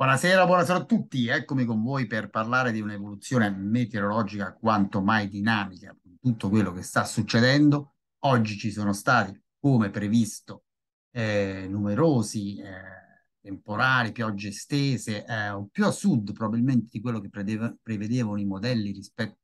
Buonasera, buonasera a tutti, eccomi con voi per parlare di un'evoluzione meteorologica quanto mai dinamica, tutto quello che sta succedendo. Oggi ci sono stati, come previsto, eh, numerosi eh, temporali, piogge estese, eh, più a sud probabilmente di quello che prevedevano i modelli rispetto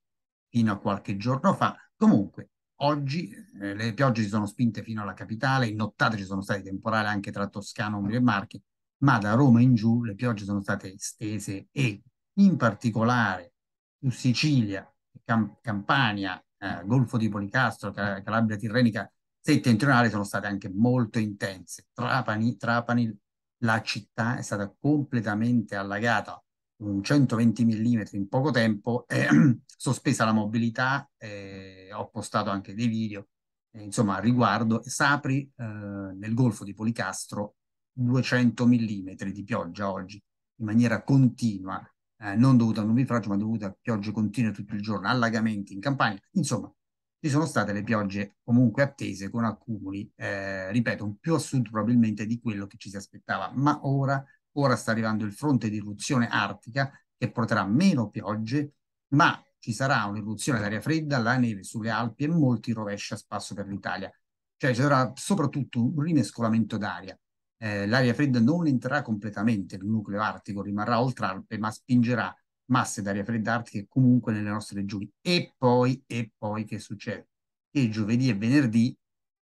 fino a qualche giorno fa. Comunque, oggi eh, le piogge si sono spinte fino alla capitale, in nottata ci sono stati temporali anche tra Toscana, Umbria e Marche, ma da Roma in giù le piogge sono state estese e in particolare su Sicilia, Camp- Campania, eh, Golfo di Policastro, Cal- Calabria Tirrenica settentrionale sono state anche molto intense. Trapani, Trapani, la città è stata completamente allagata, un 120 mm in poco tempo, eh, sospesa la mobilità, eh, ho postato anche dei video, insomma, a riguardo. Sapri eh, nel Golfo di Policastro 200 mm di pioggia oggi in maniera continua, eh, non dovuta a nubifragio, ma dovuta a piogge continue tutto il giorno, allagamenti in campagna. Insomma, ci sono state le piogge comunque attese con accumuli, eh, ripeto, più a sud probabilmente di quello che ci si aspettava. Ma ora, ora sta arrivando il fronte di irruzione artica che porterà meno piogge, ma ci sarà un'irruzione d'aria fredda, la neve sulle Alpi e molti rovesci a spasso per l'Italia. Cioè ci sarà soprattutto un rimescolamento d'aria eh, l'aria fredda non entrerà completamente nel nucleo artico, rimarrà oltre Alpe, ma spingerà masse d'aria fredda artiche comunque nelle nostre regioni. E poi, e poi che succede? Che giovedì e venerdì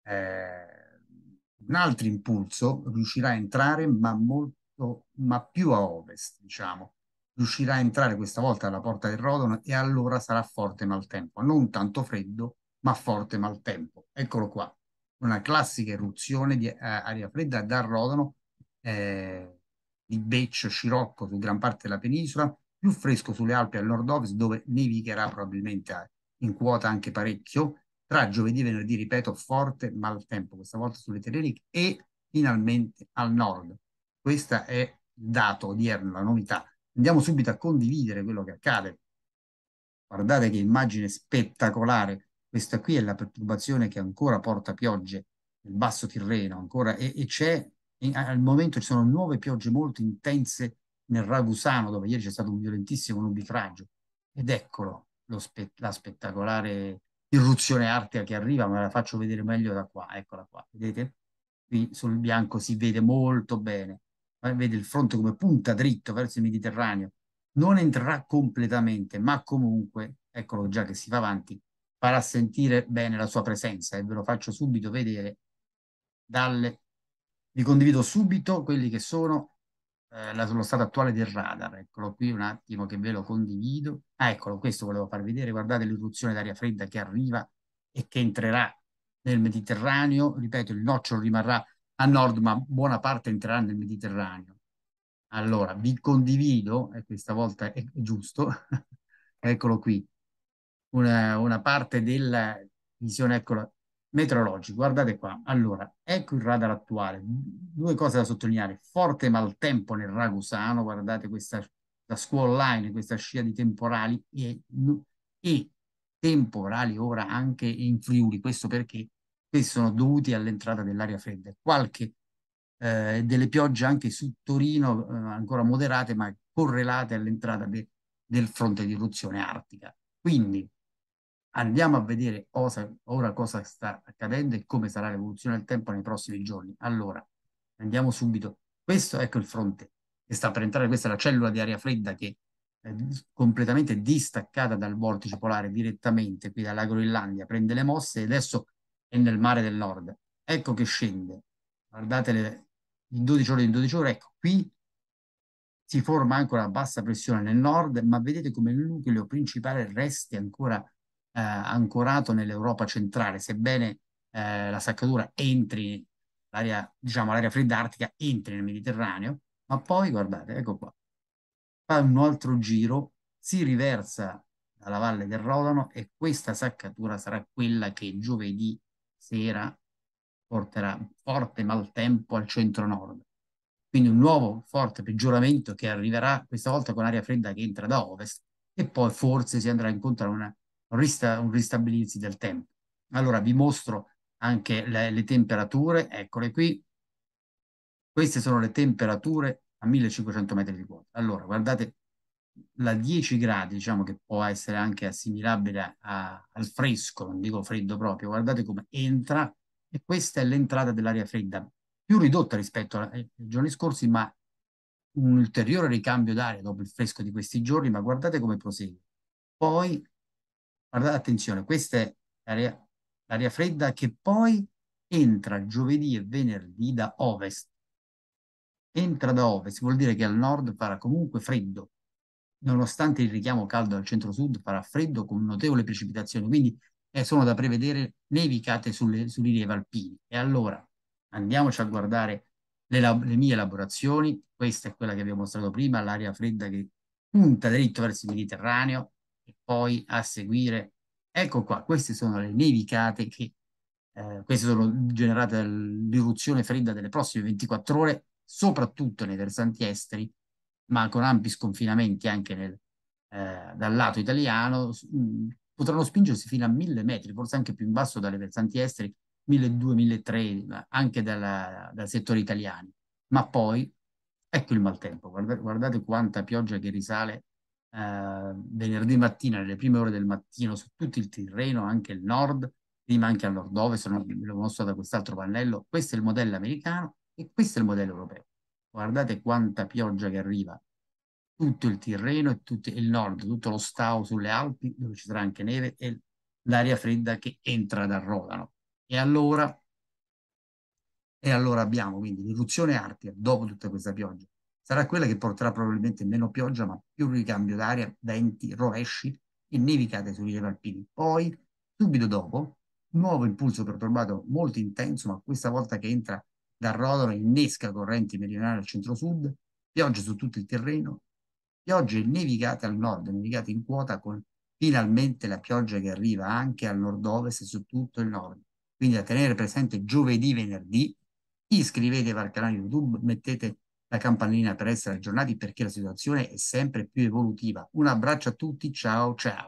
eh, un altro impulso riuscirà a entrare, ma molto, ma più a ovest, diciamo. Riuscirà a entrare questa volta alla porta del Rodano e allora sarà forte maltempo, non tanto freddo, ma forte maltempo. Eccolo qua una classica eruzione di eh, aria fredda dal Rodano eh, di Beccio, Scirocco su gran parte della penisola, più fresco sulle Alpi al nord-ovest dove nevicherà probabilmente eh, in quota anche parecchio, tra giovedì e venerdì, ripeto, forte maltempo, questa volta sulle Tenerife e finalmente al nord. Questo è il dato odierno, la novità. Andiamo subito a condividere quello che accade. Guardate che immagine spettacolare questa qui è la perturbazione che ancora porta piogge nel basso Tirreno, ancora, e, e c'è, al momento ci sono nuove piogge molto intense nel Ragusano, dove ieri c'è stato un violentissimo nubifragio. Ed eccolo spe la spettacolare irruzione artica che arriva, ma la faccio vedere meglio da qua, eccola qua, vedete? Qui sul bianco si vede molto bene, vede il fronte come punta dritto verso il Mediterraneo, non entrerà completamente, ma comunque, eccolo già che si va avanti, farà sentire bene la sua presenza e ve lo faccio subito vedere dalle... Vi condivido subito quelli che sono eh, lo stato attuale del radar. Eccolo qui un attimo che ve lo condivido. Ah, eccolo, questo volevo far vedere. Guardate l'irruzione d'aria fredda che arriva e che entrerà nel Mediterraneo. Ripeto, il nocciolo rimarrà a nord, ma buona parte entrerà nel Mediterraneo. Allora, vi condivido, e questa volta è giusto, eccolo qui, una, una parte della visione eccola, meteorologica. Guardate qua, allora, ecco il radar attuale. Due cose da sottolineare. Forte maltempo nel Ragusano, guardate questa la scuola line, questa scia di temporali e, e temporali ora anche in Friuli. Questo perché sono dovuti all'entrata dell'aria fredda. Qualche eh, delle piogge anche su Torino eh, ancora moderate ma correlate all'entrata de, del fronte di eruzione artica. Quindi Andiamo a vedere osa, ora cosa sta accadendo e come sarà l'evoluzione del tempo nei prossimi giorni. Allora, andiamo subito. Questo, ecco il fronte che sta per entrare, questa è la cellula di aria fredda che è completamente distaccata dal vortice polare direttamente, qui dalla Groenlandia, prende le mosse e adesso è nel mare del nord. Ecco che scende. Guardate le, in 12 ore in 12 ore, ecco qui si forma ancora bassa pressione nel nord, ma vedete come il nucleo principale resti ancora eh, ancorato nell'Europa centrale, sebbene eh, la saccatura entri, l'area, diciamo l'area fredda artica entri nel Mediterraneo, ma poi guardate, ecco qua, fa un altro giro, si riversa dalla valle del Rodano e questa saccatura sarà quella che giovedì sera porterà forte maltempo al centro-nord. Quindi un nuovo forte peggioramento che arriverà questa volta con aria fredda che entra da ovest e poi forse si andrà incontro a una rista, un ristabilirsi del tempo. Allora vi mostro anche le, le temperature, eccole qui. Queste sono le temperature a 1500 metri di quota. Allora, guardate la 10 gradi, diciamo che può essere anche assimilabile a, a, al fresco, non dico freddo proprio, guardate come entra e questa è l'entrata dell'aria fredda, più ridotta rispetto ai giorni scorsi, ma un ulteriore ricambio d'aria dopo il fresco di questi giorni, ma guardate come prosegue. Poi Guardate, attenzione, questa è l'aria fredda che poi entra giovedì e venerdì da ovest. Entra da ovest, vuol dire che al nord farà comunque freddo. Nonostante il richiamo caldo al centro-sud farà freddo con notevole precipitazione, quindi eh, sono da prevedere nevicate sulle, sui rilievi alpini. E allora andiamoci a guardare le, le, mie elaborazioni. Questa è quella che vi ho mostrato prima, l'aria fredda che punta dritto verso il Mediterraneo, e poi a seguire. Ecco qua, queste sono le nevicate che, eh, queste sono generate dall'irruzione fredda delle prossime 24 ore, soprattutto nei versanti esteri, ma con ampi sconfinamenti anche nel, eh, dal lato italiano, mm, potranno spingersi fino a mille metri, forse anche più in basso dalle versanti esteri, 1200-1300, anche dalla, dal settore italiano. Ma poi, ecco il maltempo, guardate, guardate quanta pioggia che risale eh, venerdì mattina, nelle prime ore del mattino, su tutto il Tirreno, anche il nord, prima anche al nord-ovest, ve l'ho mostrato da quest'altro pannello, questo è il modello americano e questo è il modello europeo. Guardate quanta pioggia che arriva, tutto il Tirreno e tutto il nord, tutto lo Stau sulle Alpi, dove ci sarà anche neve, e l'aria fredda che entra dal Rodano. E allora, e allora abbiamo quindi l'irruzione artica, dopo tutta questa pioggia, sarà quella che porterà probabilmente meno pioggia, ma più ricambio d'aria, venti, rovesci e nevicate sui rilievi alpini. Poi, subito dopo, nuovo impulso perturbato molto intenso, ma questa volta che entra dal Rodano innesca correnti meridionali al centro-sud, piogge su tutto il terreno, piogge nevicate al nord, nevicate in quota con finalmente la pioggia che arriva anche al nord-ovest e su tutto il nord. Quindi da tenere presente giovedì, venerdì, iscrivetevi al canale YouTube, mettete la campanellina per essere aggiornati perché la situazione è sempre più evolutiva. Un abbraccio a tutti, ciao ciao.